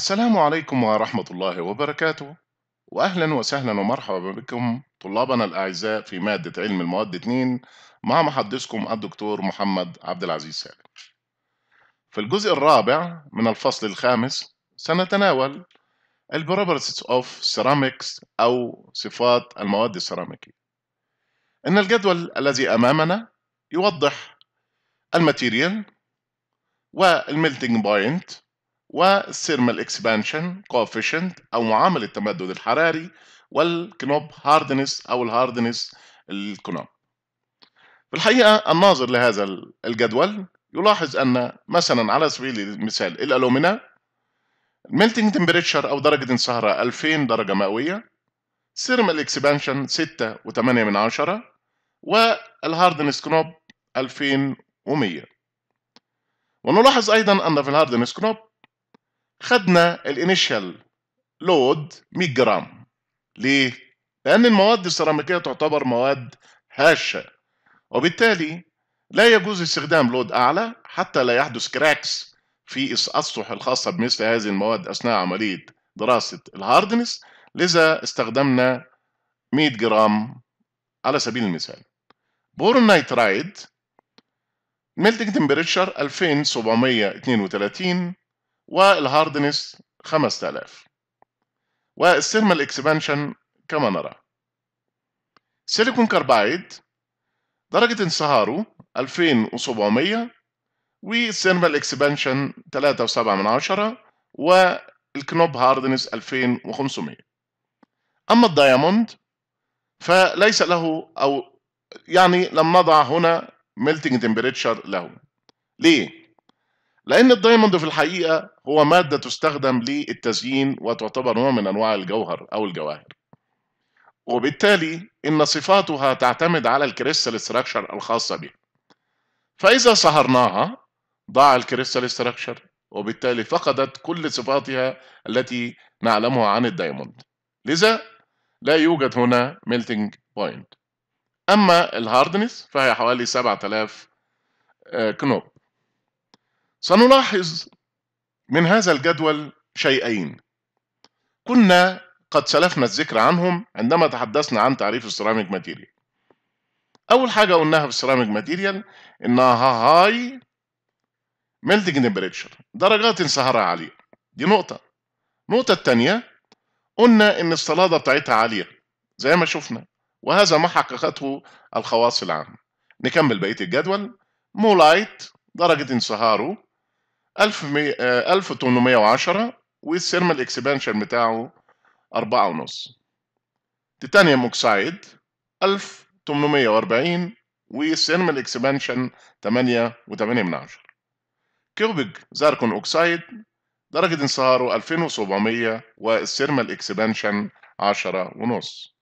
السلام عليكم ورحمة الله وبركاته وأهلا وسهلا ومرحبا بكم طلابنا الأعزاء في مادة علم المواد 2 مع محدثكم الدكتور محمد عبد العزيز سالم في الجزء الرابع من الفصل الخامس سنتناول البروبرتيز اوف سيراميكس أو صفات المواد السيراميكية إن الجدول الذي أمامنا يوضح الماتيريال والميلتنج بوينت والثيرمال اكسبانشن كوفيشنت او معامل التمدد الحراري والكنوب هاردنس او الهاردنس الكنوب. في الحقيقه الناظر لهذا الجدول يلاحظ ان مثلا على سبيل المثال الالومنا الميلتنج تمبريتشر او درجه انصهاره 2000 درجه مئويه ثيرمال اكسبانشن 6.8 من والهاردنس كنوب 2100 ونلاحظ ايضا ان في الهاردنس كنوب خدنا الانيشال لود 100 جرام ليه؟ لأن المواد السيراميكية تعتبر مواد هشة وبالتالي لا يجوز استخدام لود أعلى حتى لا يحدث كراكس في السطح الخاصة بمثل هذه المواد أثناء عملية دراسة الهاردنس لذا استخدمنا 100 جرام على سبيل المثال بور نايترايد ميلتنج تمبريتشر 2732 والهاردنس 5000 والثيرمال اكسبانشن كما نرى سيليكون كاربايد درجة انصهاره 2700 والثيرمال اكسبانشن 3.7 والكنوب هاردنس 2500 أما الدايموند فليس له أو يعني لم نضع هنا ميلتنج تمبريتشر له ليه؟ لأن الدايموند في الحقيقة هو مادة تستخدم للتزيين وتعتبر نوع من أنواع الجوهر أو الجواهر وبالتالي إن صفاتها تعتمد على الكريستال ستراكشر الخاصة بها فإذا صهرناها ضاع الكريستال ستراكشر وبالتالي فقدت كل صفاتها التي نعلمها عن الدايموند لذا لا يوجد هنا ميلتنج بوينت أما الهاردنس فهي حوالي 7000 آه، كنوب سنلاحظ من هذا الجدول شيئين كنا قد سلفنا الذكر عنهم عندما تحدثنا عن تعريف السيراميك ماتيريال أول حاجة قلناها في السيراميك ماتيريال إنها هاي ميلتنج تمبريتشر درجات انصهارها عالية دي نقطة النقطة الثانية قلنا إن الصلادة بتاعتها عالية زي ما شفنا وهذا ما حققته الخواص العامة نكمل بقية الجدول مولايت درجة انصهاره 1810 آه، والثيرمال اكسبانشن بتاعه 4.5 تيتانيوم اوكسايد 1840 والثيرمال اكسبانشن 8 و8 كيوبيك زاركون اوكسايد درجة انصهاره 2700 والثيرمال اكسبانشن 10 ونص